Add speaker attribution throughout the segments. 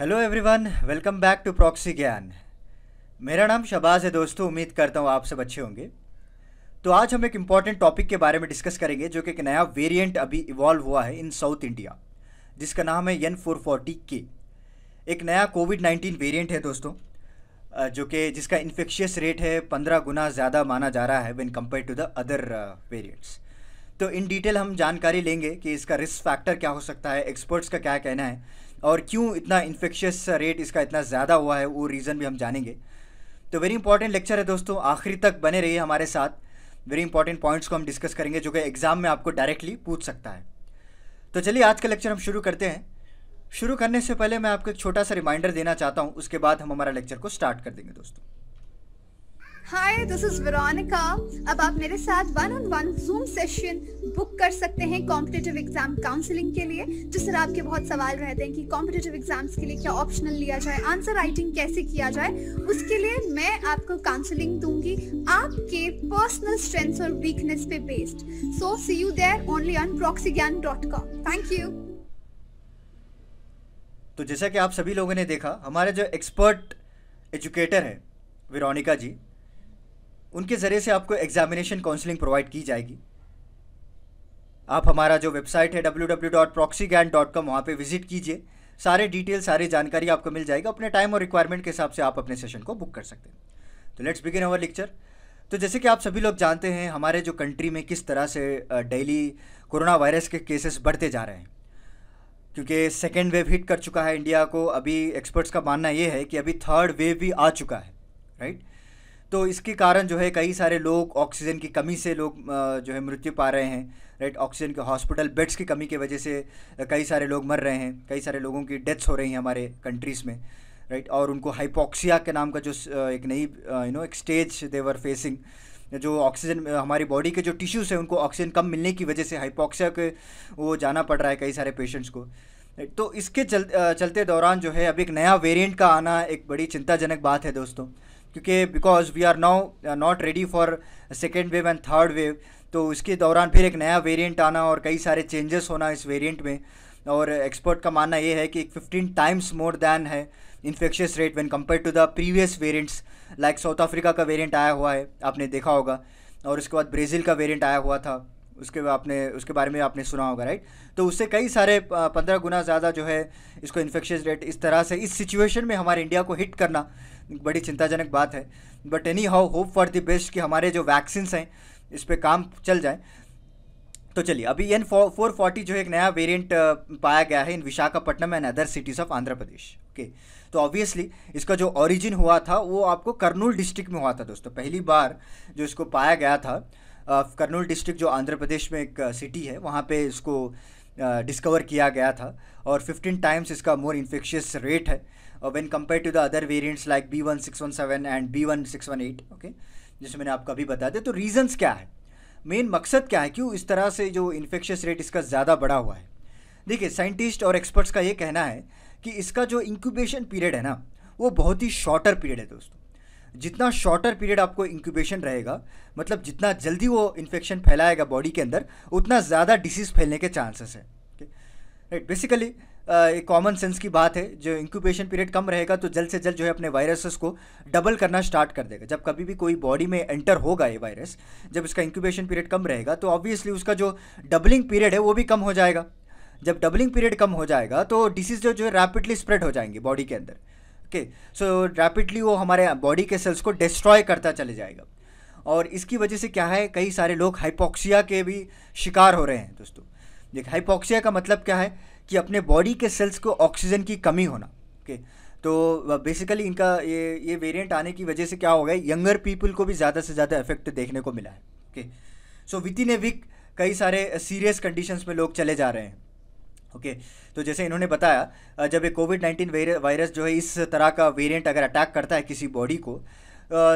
Speaker 1: Hello everyone welcome back to proxy Gyan मेरा नाम शबाज है दोस्तों उम्मीद करता हूँ आप सब अच्छे होंगे तो आज हम एक इम्पॉर्टेंट टॉपिक के बारे में डिस्कस करेंगे जो कि एक नया वेरिएंट अभी इवॉल्व हुआ है इन साउथ इंडिया जिसका नाम है एन फोर फोर्टी के एक नया कोविड नाइन्टीन वेरियंट है दोस्तों जो कि जिसका इन्फेक्शियस रेट है पंद्रह गुना ज़्यादा माना जा रहा है when compare to the other variants तो इन डिटेल हम जानकारी लेंगे कि इसका रिस्क फैक्टर क्या हो सकता है एक्सपर्ट्स का क्या कहना है और क्यों इतना इन्फेक्शियस रेट इसका इतना ज़्यादा हुआ है वो रीज़न भी हम जानेंगे तो वेरी इंपॉर्टेंट लेक्चर है दोस्तों आखिरी तक बने रहिए हमारे साथ वेरी इंपॉर्टेंट पॉइंट्स को हम डिस्कस करेंगे जो कि एग्ज़ाम में आपको डायरेक्टली पूछ सकता है तो चलिए आज का लेक्चर हम शुरू करते हैं शुरू करने से पहले मैं आपको एक छोटा सा रिमाइंडर देना चाहता हूँ उसके बाद हम हमारा लेक्चर को स्टार्ट कर देंगे दोस्तों हाय दिस इज वेरोनिका अब आप मेरे साथ one on one zoom session book कर सकते हैं कॉम्पिटेटिव एग्जाम काउंसलिंग के लिए जिस तरह आपके बहुत सवाल रहते हैं कि कॉम्पिटेटिव एग्जाम्स के लिए क्या ऑप्शनल लिया जाए आंसर राइटिंग कैसे किया जाए उसके लिए मैं आपको काउंसलिंग दूंगी आपके पर्सनल स्ट्रेंथ और वीकनेस पे based so see you there only on proxy Gyan dot com thank you तो जैसा कि आप सभी लोगों ने देखा हमारे जो एक्सपर्ट एजुकेटर हैं वेरोनिका जी उनके ज़रिए से आपको एग्जामिनेशन काउंसलिंग प्रोवाइड की जाएगी आप हमारा जो वेबसाइट है W W dot proxy Gyan dot com वहाँ पर विजिट कीजिए सारे डिटेल सारी जानकारी आपको मिल जाएगी अपने टाइम और रिक्वायरमेंट के हिसाब से आप अपने सेशन को बुक कर सकते हैं तो लेट्स बिगिन अवर लेक्चर तो जैसे कि आप सभी लोग जानते हैं हमारे जो कंट्री में किस तरह से डेली कोरोना वायरस के केसेस बढ़ते जा रहे हैं क्योंकि सेकेंड वेव हिट कर चुका है इंडिया को अभी एक्सपर्ट्स का मानना ये है कि अभी थर्ड वेव भी आ चुका है राइट तो इसके कारण जो है कई सारे लोग ऑक्सीजन की कमी से लोग जो है मृत्यु पा रहे हैं राइट ऑक्सीजन के हॉस्पिटल बेड्स की कमी की वजह से कई सारे लोग मर रहे हैं कई सारे लोगों की डेथ्स हो रही हैं हमारे कंट्रीज़ में राइट और उनको हाइपोक्सिया के नाम का जो एक नई यू नो एक स्टेज देवर फेसिंग जो ऑक्सीजन हमारी बॉडी के जो टिश्यूज़ हैं उनको ऑक्सीजन कम मिलने की वजह से हाइपोक्सिया के वो जाना पड़ रहा है कई सारे पेशेंट्स को तो इसके चल चलते दौरान जो है अब एक नया वेरिएंट का आना एक बड़ी चिंताजनक बात है दोस्तों क्योंकि because we are now not ready for second wave and third wave तो उसके दौरान फिर एक नया वेरिएंट आना और कई सारे चेंजेस होना इस वेरिएंट में और एक्सपर्ट का मानना ये है कि 15 टाइम्स मोर दैन है infectious rate when compare to the previous variants like South Africa का वेरिएंट आया हुआ है आपने देखा होगा और उसके बाद ब्राज़ील का वेरिएंट आया हुआ था उसके आपने उसके बारे में आपने सुना होगा राइट तो उससे कई सारे uh, पंद्रह गुना ज़्यादा जो है इसको इन्फेक्शियस रेट इस तरह से इस सिचुएशन में हमारे इंडिया को हिट करना बड़ी चिंताजनक बात है but anyhow hope for the best कि हमारे जो वैक्सीन्स हैं इस पर काम चल जाए तो चलिए अभी एन फोर फोर्टी जो एक नया वेरिएंट पाया गया है in Visakhapatnam and other cities of Andhra Pradesh okay तो ऑब्वियसली इसका जो ओरिजिन हुआ था वो आपको कर्नूल डिस्ट्रिक्ट में हुआ था दोस्तों पहली बार जो इसको पाया गया था कर्नूल डिस्ट्रिक्ट जो आंध्र प्रदेश में एक सिटी है वहाँ पे इसको डिस्कवर किया गया था और 15 टाइम्स इसका मोर इन्फेक्शियस रेट है uh, when compared to the other variants like B1617 and B1618 okay okay? जैसे मैंने आपको अभी बता दिया तो रीज़न्स क्या है मेन मकसद क्या है क्यों इस तरह से जो इन्फेक्शस रेट इसका ज़्यादा बढ़ा हुआ है देखिए साइंटिस्ट और एक्सपर्ट्स का ये कहना है कि इसका जो इंक्यूबेशन पीरियड है ना वो बहुत ही शॉर्टर पीरियड है दोस्तों जितना शॉर्टर पीरियड आपको इंक्यूबेशन रहेगा मतलब जितना जल्दी वो इन्फेक्शन फैलाएगा बॉडी के अंदर उतना ज़्यादा डिसीज़ फैलने के चांसेस है राइट बेसिकली एक कॉमन सेंस की बात है जो इंक्यूबेशन पीरियड कम रहेगा तो जल्द से जल्द जो है अपने वायरसेस को डबल करना स्टार्ट कर देगा जब कभी भी कोई बॉडी में एंटर होगा ये वायरस जब इसका इंक्यूबेशन पीरियड कम रहेगा तो ऑब्वियसली उसका जो डबलिंग पीरियड है वो भी कम हो जाएगा जब डबलिंग पीरियड कम हो जाएगा तो डिसीज़ जो जो है रैपिडली स्प्रेड हो जाएंगी बॉडी के अंदर ओके सो रैपिडली वो हमारे बॉडी के सेल्स को डिस्ट्रॉय करता चले जाएगा और इसकी वजह से क्या है कई सारे लोग हाइपोक्सिया के भी शिकार हो रहे हैं दोस्तों देखिए हाइपोक्सिया का मतलब क्या है कि अपने बॉडी के सेल्स को ऑक्सीजन की कमी होना ओके तो बेसिकली uh, इनका ये ये वेरिएंट आने की वजह से क्या हो गया यंगर पीपल को भी ज़्यादा से ज़्यादा इफेक्ट देखने को मिला है okay so within a week कई सारे सीरियस uh, कंडीशंस में लोग चले जा रहे हैं ओके okay, तो जैसे इन्होंने बताया uh, जब ये कोविड नाइन्टीन वायरस जो है इस तरह का वेरिएंट अगर अटैक करता है किसी बॉडी को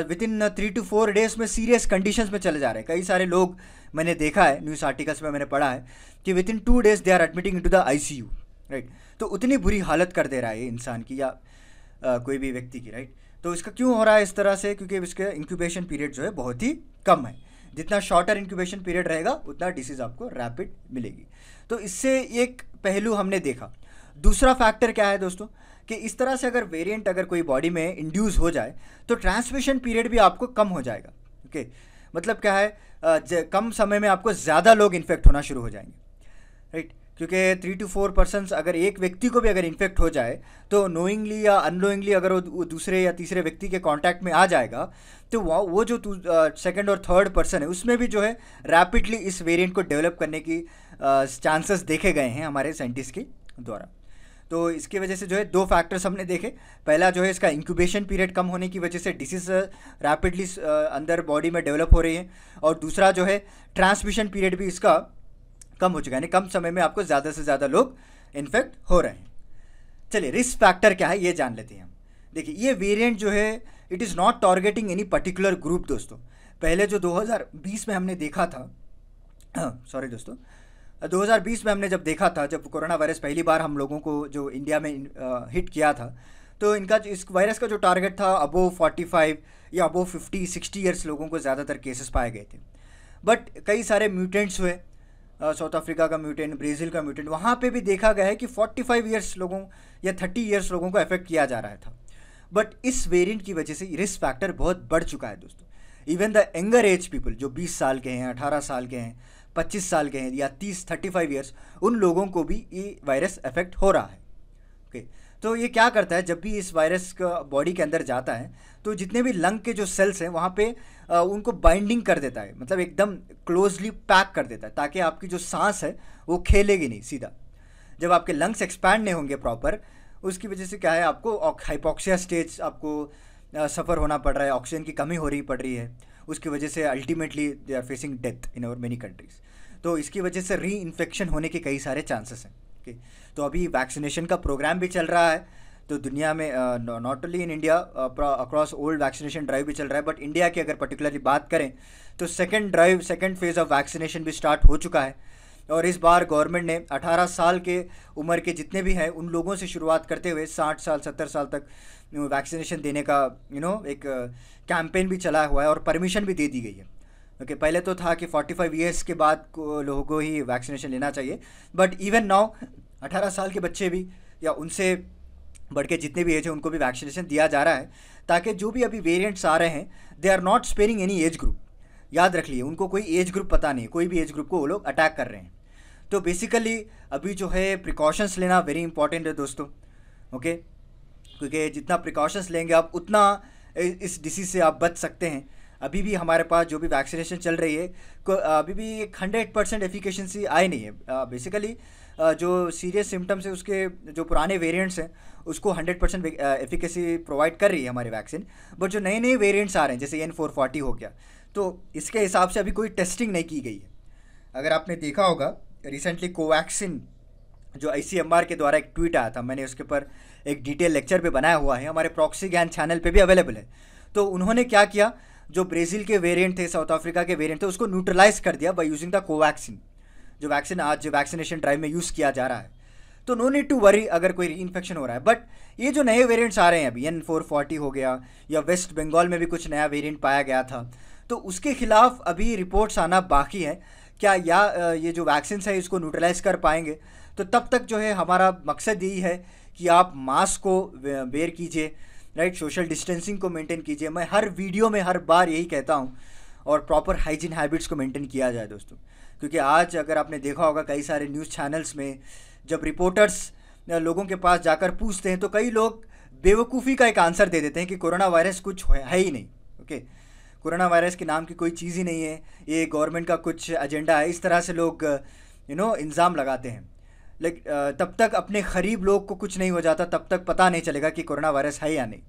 Speaker 1: within three two four days में सीरियस कंडीशंस में चले जा रहे हैं कई सारे लोग मैंने देखा है न्यूज़ आर्टिकल्स में मैंने पढ़ा है कि within two days they are admitting into the I right तो उतनी बुरी हालत कर दे रहा है इंसान की या आ, कोई भी व्यक्ति की राइट तो इसका क्यों हो रहा है इस तरह से क्योंकि इसके इंक्यूबेशन पीरियड जो है बहुत ही कम है जितना शॉर्टर इंक्यूबेशन पीरियड रहेगा उतना डिसीज़ आपको रैपिड मिलेगी तो इससे एक पहलू हमने देखा दूसरा फैक्टर क्या है दोस्तों कि इस तरह से अगर वेरिएंट अगर कोई बॉडी में इंड्यूस हो जाए तो ट्रांसमिशन पीरियड भी आपको कम हो जाएगा ओके okay? मतलब क्या है कम समय में आपको ज़्यादा लोग इन्फेक्ट होना शुरू हो जाएंगे राइट क्योंकि थ्री टू फोर पर्सनस अगर एक व्यक्ति को भी अगर इन्फेक्ट हो जाए तो नोइंगली या अननोइंगली अगर वो दूसरे या तीसरे व्यक्ति के कांटेक्ट में आ जाएगा तो वो वो जो सेकंड और थर्ड पर्सन है उसमें भी जो है रैपिडली इस वेरिएंट को डेवलप करने की चांसेस देखे गए हैं हमारे साइंटिस्ट के द्वारा तो इसकी वजह से जो है दो फैक्टर्स हमने देखे पहला जो है इसका इंक्यूबेशन पीरियड कम होने की वजह से डिसीज़ रैपिडली uh, uh, अंदर बॉडी में डेवलप हो रही है और दूसरा जो है ट्रांसमिशन पीरियड भी इसका कम हो चुका है यानी कम समय में आपको ज़्यादा से ज़्यादा लोग इन्फेक्ट हो रहे हैं चलिए रिस्क फैक्टर क्या है ये जान लेते हैं हम देखिए ये वेरियंट जो है it is not targeting any particular group दोस्तों पहले जो 2020 में हमने देखा था सॉरी दोस्तों 2020 में हमने जब देखा था जब कोरोना वायरस पहली बार हम लोगों को जो इंडिया में हिट किया था तो इनका इस वायरस का जो टारगेट था अबो 45 या अबो 50 60 इयर्स लोगों को ज़्यादातर केसेस पाए गए थे बट कई सारे म्यूटेंट्स हुए साउथ अफ्रीका का म्यूटेंट ब्राज़ील का म्यूटेंट वहाँ पे भी देखा गया है कि 45 ईयर्स लोगों या 30 ईयर्स लोगों को अफेक्ट किया जा रहा था बट इस वेरिएंट की वजह से रिस्क फैक्टर बहुत बढ़ चुका है दोस्तों even the younger age people जो 20 साल के हैं 18 साल के हैं 25 साल के हैं या 30 35 ईयर्स उन लोगों को भी ये वायरस अफेक्ट हो रहा है ओके okay. तो ये क्या करता है जब भी इस वायरस का बॉडी के अंदर जाता है तो जितने भी लंग के जो सेल्स हैं वहाँ पे आ, उनको बाइंडिंग कर देता है मतलब एकदम क्लोजली पैक कर देता है ताकि आपकी जो सांस है वो खेलेगी नहीं सीधा जब आपके लंग्स एक्सपैंड नहीं होंगे प्रॉपर उसकी वजह से क्या है आपको हाइपोक्सिया स्टेज आपको सफ़र होना पड़ रहा है ऑक्सीजन की कमी हो रही पड़ रही है उसकी वजह से ultimately they are facing death in our many countries तो इसकी वजह से री इन्फेक्शन होने के कई सारे चांसेस हैं ओके तो अभी वैक्सीनेशन का प्रोग्राम भी चल रहा है तो दुनिया में not only in India across old vaccination drive भी चल रहा है बट इंडिया की अगर पर्टिकुलरली बात करें तो second drive second phase of vaccination भी स्टार्ट हो चुका है और इस बार गवर्नमेंट ने 18 साल के उम्र के जितने भी हैं उन लोगों से शुरुआत करते हुए 60 साल 70 साल तक वैक्सीनेशन देने का यू you नो know, एक कैंपेन uh, भी चला हुआ है और परमिशन भी दे दी गई है ओके okay, पहले तो था कि 45 ईयर्स के बाद को लोगों को ही वैक्सीनेशन लेना चाहिए बट इवन नाउ 18 साल के बच्चे भी या उनसे बढ़ के जितने भी एज हैं उनको भी वैक्सीनेशन दिया जा रहा है ताकि जो भी अभी वेरियंट्स आ रहे हैं they are not sparing any age group याद रख लिए उनको कोई एज ग्रुप पता नहीं कोई भी एज ग्रुप को वो लोग अटैक कर रहे हैं तो बेसिकली अभी जो है प्रिकॉशंस लेना वेरी इंपॉर्टेंट है दोस्तों ओके okay? क्योंकि जितना प्रिकॉशंस लेंगे आप उतना इस डिसीज़ से आप बच सकते हैं अभी भी हमारे पास जो भी वैक्सीनेशन चल रही है अभी भी एक हंड्रेड परसेंट एफिकेशंसी आई नहीं है बेसिकली जो सीरियस सिम्टम्स है उसके जो पुराने वेरिएंट्स हैं उसको हंड्रेड परसेंट एफिकेसी प्रोवाइड कर रही है हमारी वैक्सीन बट जो नए नए वेरिएंट्स आ रहे हैं जैसे एन फोर फोर्टी हो गया तो इसके हिसाब से अभी कोई टेस्टिंग नहीं की गई है अगर आपने देखा होगा रिसेंटली कोवैक्सिन जो आई के द्वारा एक ट्वीट आया था मैंने उसके ऊपर एक डिटेल लेक्चर भी बनाया हुआ है हमारे प्रॉक्सी ज्ञान चैनल पर भी अवेलेबल है तो उन्होंने क्या किया जो ब्राज़ील के वेरिएंट थे साउथ अफ्रीका के वेरिएंट थे उसको न्यूट्रलाइज कर दिया बाई यूजिंग द कोवैक्सीन जो वैक्सीन आज जो वैक्सीनेशन ड्राइव में यूज़ किया जा रहा है तो नो नीड टू वरी अगर कोई इन्फेक्शन हो रहा है बट ये जो नए वेरिएंट्स आ रहे हैं अभी एन फोर फोर्टी हो गया या वेस्ट बंगाल में भी कुछ नया वेरियंट पाया गया था तो उसके खिलाफ अभी रिपोर्ट्स आना बाकी है क्या या ये जो वैक्सीन है इसको न्यूट्रलाइज कर पाएंगे तो तब तक जो है हमारा मकसद यही है कि आप मास्क को वेयर कीजिए राइट सोशल डिस्टेंसिंग को मेंटेन कीजिए मैं हर वीडियो में हर बार यही कहता हूँ और प्रॉपर हाइजीन हैबिट्स को मेंटेन किया जाए दोस्तों क्योंकि आज अगर आपने देखा होगा कई सारे न्यूज़ चैनल्स में जब रिपोर्टर्स लोगों के पास जाकर पूछते हैं तो कई लोग बेवकूफ़ी का एक आंसर दे देते हैं कि कोरोना वायरस कुछ है ही नहीं ओके कोरोना वायरस के नाम की कोई चीज़ ही नहीं है ये गवर्नमेंट का कुछ एजेंडा है इस तरह से लोग यू नो इल्ज़ाम लगाते हैं लेकिन uh, तब तक अपने ख़रीब लोग को कुछ नहीं हो जाता तब तक पता नहीं चलेगा कि कोरोना वायरस है या नहीं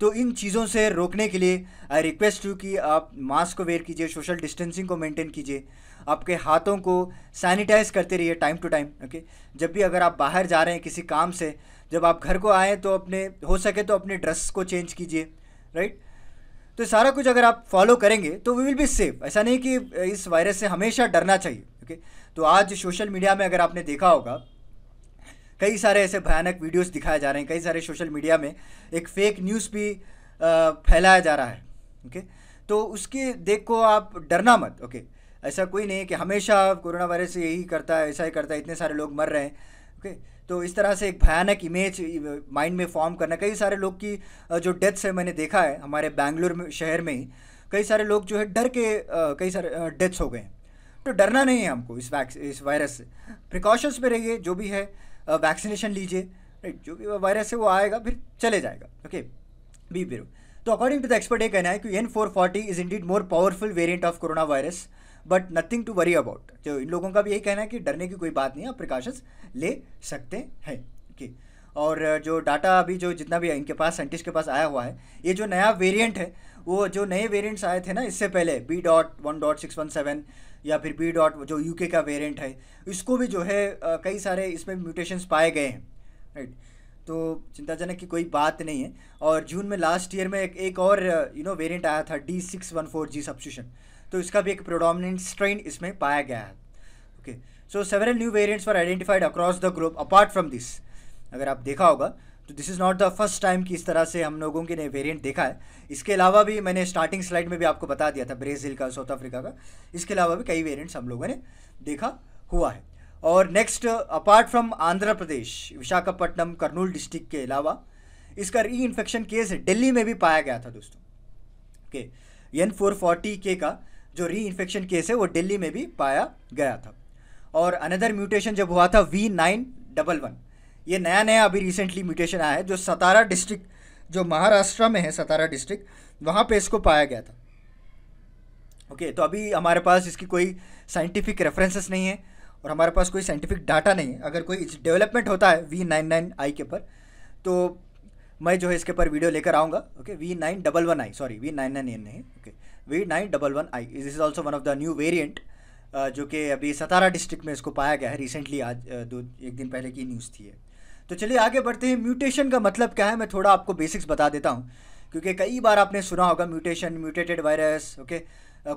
Speaker 1: तो इन चीज़ों से रोकने के लिए आई रिक्वेस्ट यू कि आप मास्क को वेयर कीजिए सोशल डिस्टेंसिंग को मेंटेन कीजिए आपके हाथों को सैनिटाइज करते रहिए टाइम टू टाइम ओके जब भी अगर आप बाहर जा रहे हैं किसी काम से जब आप घर को आएँ तो अपने हो सके तो अपने ड्रेस को चेंज कीजिए राइट तो सारा कुछ अगर आप फॉलो करेंगे तो वी विल बी सेफ ऐसा नहीं कि इस वायरस से हमेशा डरना चाहिए करके तो आज सोशल मीडिया में अगर आपने देखा होगा कई सारे ऐसे भयानक वीडियोस दिखाए जा रहे हैं कई सारे सोशल मीडिया में एक फेक न्यूज़ भी फैलाया जा रहा है ओके तो उसके देख को आप डरना मत ओके ऐसा कोई नहीं है कि हमेशा कोरोना वायरस यही करता है ऐसा ही करता है इतने सारे लोग मर रहे हैं ओके तो इस तरह से एक भयानक इमेज माइंड में फॉर्म करना कई सारे लोग की जो डेथ्स है मैंने देखा है हमारे बैंगलोर में शहर में ही कई सारे लोग जो है डर के कई सारे डेथ्स हो गए हैं तो डरना नहीं है हमको इस वैक्स इस वायरस से प्रिकॉशंस में रहिए जो भी है वैक्सीनेशन लीजिए जो भी वायरस है वो आएगा फिर चले जाएगा ओके बी बिर तो अकॉर्डिंग टू द एक्सपर्ट ये कहना है कि N four forty is indeed more powerful variant of corona virus but nothing to worry about जो इन लोगों का भी यही कहना है कि डरने की कोई बात नहीं है आप प्रिकॉशंस ले सकते हैं ओके और जो डाटा अभी जो जितना भी इनके पास साइंटिस्ट के पास आया हुआ है ये जो नया वेरिएंट है वो जो नए वेरिएंट्स आए थे ना इससे पहले B dot one dot six one seven या फिर बी डॉट जो यूके का वेरिएंट है इसको भी जो है कई सारे इसमें म्यूटेशंस पाए गए हैं राइट तो चिंताजनक की कोई बात नहीं है और जून में लास्ट ईयर में एक, एक और यू नो वेरिएंट आया था D six one four G substitution तो इसका भी एक प्रोडोमिनेंट स्ट्रेन इसमें पाया गया है okay so several new variants for identified across the globe apart from this अगर आप देखा होगा तो this is not the first time कि इस तरह से हम लोगों के ने वेरिएंट देखा है इसके अलावा भी मैंने स्टार्टिंग स्लाइड में भी आपको बता दिया था ब्राज़ील का साउथ अफ्रीका का इसके अलावा भी कई वेरिएंट्स हम लोगों ने देखा हुआ है और next apart from Andhra Pradesh Visakhapatnam Kurnool district के अलावा इसका री इन्फेक्शन केस दिल्ली में भी पाया गया था दोस्तों ओके एन फोर फोर्टी के का जो री इन्फेक्शन केस है वो दिल्ली में भी पाया गया था और अनदर म्यूटेशन जब हुआ था वी नाइन डबल वन ये नया नया अभी रिसेंटली म्यूटेशन आया है जो सतारा डिस्ट्रिक्ट जो महाराष्ट्र में है सतारा डिस्ट्रिक्ट वहाँ पे इसको पाया गया था ओके okay, तो अभी हमारे पास इसकी कोई साइंटिफिक रेफरेंसेस नहीं है और हमारे पास कोई साइंटिफिक डाटा नहीं है अगर कोई डेवलपमेंट होता है वी नाइन नाइन आई के पर तो मैं जो है इसके पर वीडियो लेकर आऊँगा okay V nine double one I sorry V nine nine N नहीं okay V nine double one I this is also one of the new variant जो कि अभी सतारा डिस्ट्रिक्ट में इसको पाया गया है रिसेंटली आज uh, दो एक दिन पहले की न्यूज़ थी है तो चलिए आगे बढ़ते हैं म्यूटेशन का मतलब क्या है मैं थोड़ा आपको बेसिक्स बता देता हूँ क्योंकि कई बार आपने सुना होगा mutation mutated virus okay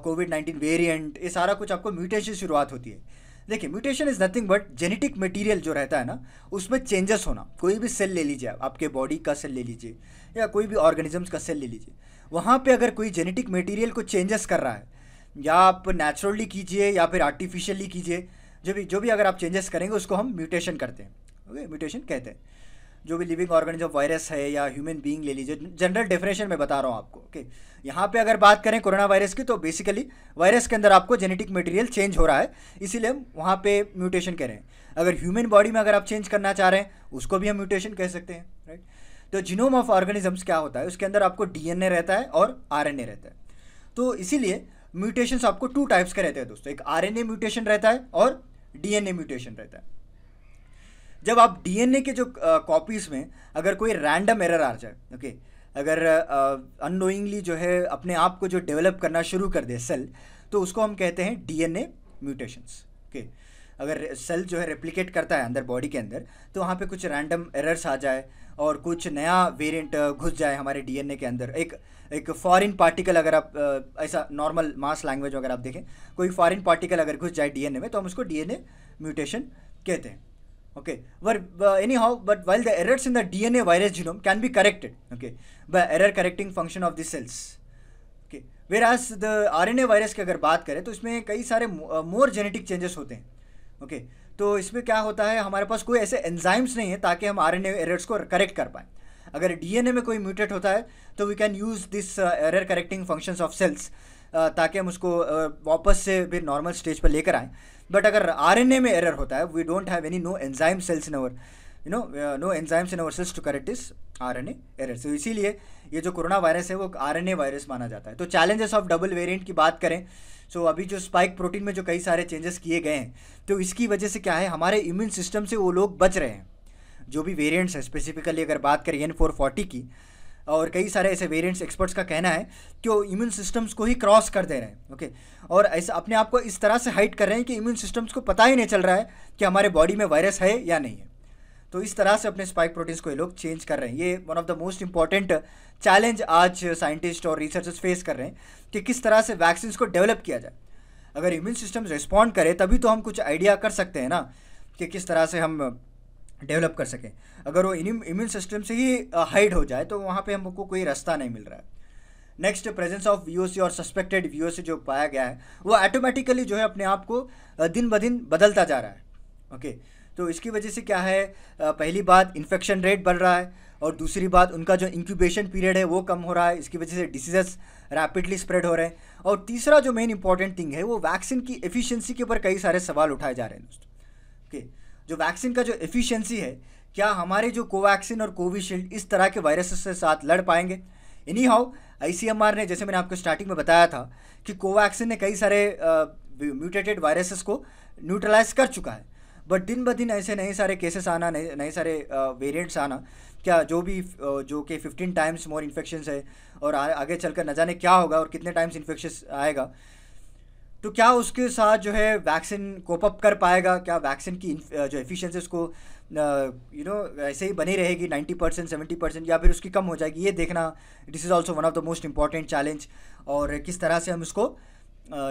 Speaker 1: Covid nineteen variant ये सारा कुछ आपको म्यूटेशन शुरुआत होती है देखिए mutation is nothing but genetic material जो रहता है ना उसमें चेंजेस होना कोई भी सेल ले लीजिए आपके बॉडी का सेल ले लीजिए या कोई भी ऑर्गेनिजम्स का सेल ले लीजिए वहाँ पे अगर कोई जेनेटिक मटेरियल को चेंजेस कर रहा है या आप नेचुरली कीजिए या फिर आर्टिफिशियली कीजिए जो भी जो भी अगर आप चेंजेस करेंगे उसको हम म्यूटेशन करते हैं ओके म्यूटेशन कहते हैं जो भी लिविंग ऑर्गेनिज्म वायरस है या ह्यूमन बीइंग ले लीजिए जनरल डेफिनेशन में बता रहा हूँ आपको ओके यहाँ पे अगर बात करें कोरोना वायरस की तो बेसिकली वायरस के अंदर आपको जेनेटिक मटेरियल चेंज हो रहा है इसीलिए हम वहाँ पे म्यूटेशन कह रहे हैं अगर ह्यूमन बॉडी में अगर आप चेंज करना चाह रहे हैं उसको भी हम म्यूटेशन कह सकते हैं राइट तो जीनोम ऑफ ऑर्गेनिजम्स क्या होता है उसके अंदर आपको डी रहता है और आर रहता है तो इसीलिए म्यूटेशन आपको टू टाइप्स के रहते हैं दोस्तों एक आर म्यूटेशन रहता है और डी म्यूटेशन रहता है जब आप डीएनए के जो कॉपीज़ में अगर कोई रैंडम एरर आ जाए ओके अगर अनोइंगली जो है अपने आप को जो डेवलप करना शुरू कर दे सेल तो उसको हम कहते हैं डीएनए म्यूटेशंस ओके अगर सेल जो है रेप्लिकेट करता है अंदर बॉडी के अंदर तो वहाँ पे कुछ रैंडम एरर्स आ जाए और कुछ नया वेरिएंट घुस जाए हमारे डीएनए के अंदर एक एक फॉरेन पार्टिकल अगर आप ऐसा नॉर्मल मास लैंग्वेज अगर आप देखें कोई फॉरेन पार्टिकल अगर घुस जाए डीएनए में तो हम उसको डीएनए म्यूटेशन कहते हैं okay but uh, anyhow but while the errors in the dna virus genome can be corrected okay by error correcting function of the cells okay whereas the rna virus की अगर बात करें तो इसमें कई सारे मोर जेनेटिक चेंजेस होते हैं ओके okay, तो इसमें क्या होता है हमारे पास कोई ऐसे एंजाइम्स नहीं है ताकि हम आर एन एरर्स को करेक्ट कर पाएँ अगर डीएनए में कोई म्यूटेट होता है तो we can use this error correcting functions of cells ताकि हम उसको uh, वापस से फिर नॉर्मल स्टेज पर लेकर आएँ बट अगर आरएनए में एरर होता है we don't have any no enzyme cells in our you know no enzymes in our cells to correct इस आर एन एरर सो इसीलिए ये जो कोरोना वायरस है वो आर एन ए वायरस माना जाता है तो चैलेंजेस ऑफ डबल वेरियंट की बात करें सो so, अभी जो स्पाइक प्रोटीन में जो कई सारे चेंजेस किए गए हैं तो इसकी वजह से क्या है हमारे इम्यून सिस्टम से वो लोग बच रहे हैं जो भी वेरियंट्स हैं स्पेसिफिकली अगर बात करें एन फोर फोर्टी की और कई सारे ऐसे वेरियंट्स एक्सपर्ट्स का कहना है कि वो इम्यून सिस्टम्स को ही क्रॉस कर दे रहे हैं ओके okay? और ऐसा अपने आप को इस तरह से हाइट कर रहे हैं कि इम्यून सिस्टम्स को पता ही नहीं चल रहा है कि हमारे बॉडी में वायरस है या नहीं है तो इस तरह से अपने स्पाइक प्रोटीन्स को ये लोग चेंज कर रहे हैं ये one of the most important challenge आज साइंटिस्ट और रिसर्चर्स फेस कर रहे हैं कि किस तरह से वैक्सीन को डेवलप किया जाए अगर इम्यून सिस्टम रिस्पॉन्ड करे तभी तो हम कुछ आइडिया कर सकते हैं ना कि किस तरह से हम डेवलप कर सकें अगर वो इम्यून सिस्टम से ही हाइड हो जाए तो वहाँ पे हमको कोई रास्ता नहीं मिल रहा है नेक्स्ट प्रेजेंस ऑफ वी और सस्पेक्टेड वी जो पाया गया है वो ऑटोमेटिकली जो है अपने आप को दिन ब दिन बदलता जा रहा है ओके okay. तो इसकी वजह से क्या है पहली बात इन्फेक्शन रेट बढ़ रहा है और दूसरी बात उनका जो इंक्यूबेशन पीरियड है वो कम हो रहा है इसकी वजह से डिसीजेस रैपिडली स्प्रेड हो रहे हैं और तीसरा जो मेन इंपॉर्टेंट थिंग है वो वैक्सीन की एफिशिएंसी के ऊपर कई सारे सवाल उठाए जा रहे हैं दोस्तों ओके जो वैक्सीन का जो एफिशिएंसी है क्या हमारे जो कोवैक्सीन और कोविशील्ड इस तरह के वायरसेस के साथ लड़ पाएंगे एनी हाउ आई ने जैसे मैंने आपको स्टार्टिंग में बताया था कि कोवैक्सिन ने कई सारे म्यूटेटेड वायरसेस को न्यूट्रलाइज कर चुका है बट दिन ब दिन ऐसे नए सारे केसेस आना नए नए सारे वेरिएंट्स आना क्या जो भी जो कि 15 टाइम्स मोर इन्फेक्शन है और आ, आगे चलकर न जाने क्या होगा और कितने टाइम्स इन्फेक्शन आएगा तो क्या उसके साथ जो है वैक्सीन कोपअप कर पाएगा क्या वैक्सीन की जो एफिशिएंसी उसको यू नो ऐसे ही बनी रहेगी नाइन्टी परसेंट सेवेंटी परसेंट या फिर उसकी कम हो जाएगी ये देखना this is also one of the most important challenge और किस तरह से हम इसको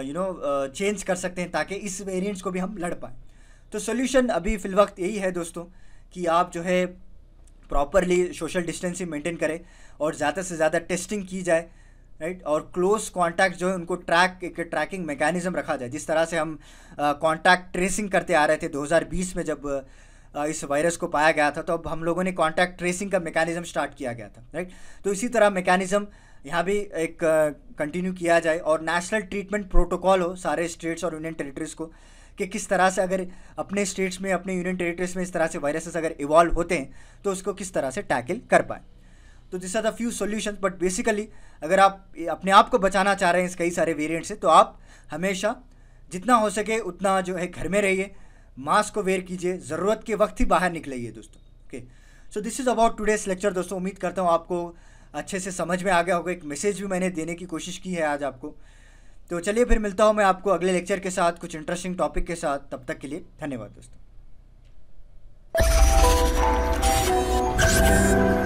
Speaker 1: यू नो चेंज कर सकते हैं ताकि इस वेरियंट्स को भी हम लड़ पाएँ तो सोल्यूशन अभी फिल वक्त यही है दोस्तों कि आप जो है प्रॉपरली सोशल डिस्टेंसिंग मेंटेन करें और ज़्यादा से ज़्यादा टेस्टिंग की जाए राइट और क्लोज कांटेक्ट जो है उनको ट्रैक एक ट्रैकिंग मैकेनिज़्म रखा जाए जिस तरह से हम कांटेक्ट ट्रेसिंग करते आ रहे थे 2020 में जब इस वायरस को पाया गया था तो अब हम लोगों ने कॉन्टैक्ट ट्रेसिंग का मेकानिज़म स्टार्ट किया गया था राइट तो इसी तरह मेकानिज़म यहाँ भी एक कंटिन्यू किया जाए और नेशनल ट्रीटमेंट प्रोटोकॉल हो सारे स्टेट्स और यूनियन टेरिटरीज़ को कि किस तरह से अगर अपने स्टेट्स में अपने यूनियन टेरिटरीज में इस तरह से वायरसेस अगर इवॉल्व होते हैं तो उसको किस तरह से टैकल कर पाए तो this are the few solution but basically अगर आप अपने आप को बचाना चाह रहे हैं इस कई सारे वेरियंट से तो आप हमेशा जितना हो सके उतना जो है घर में रहिए मास्क को वेयर कीजिए ज़रूरत के वक्त ही बाहर निकलिए दोस्तों okay so this is about today's lecture दोस्तों उम्मीद करता हूँ आपको अच्छे से समझ में आ गया होगा एक मैसेज भी मैंने देने की कोशिश की है आज आपको तो चलिए फिर मिलता हूँ मैं आपको अगले लेक्चर के साथ कुछ इंटरेस्टिंग टॉपिक के साथ तब तक के लिए धन्यवाद दोस्तों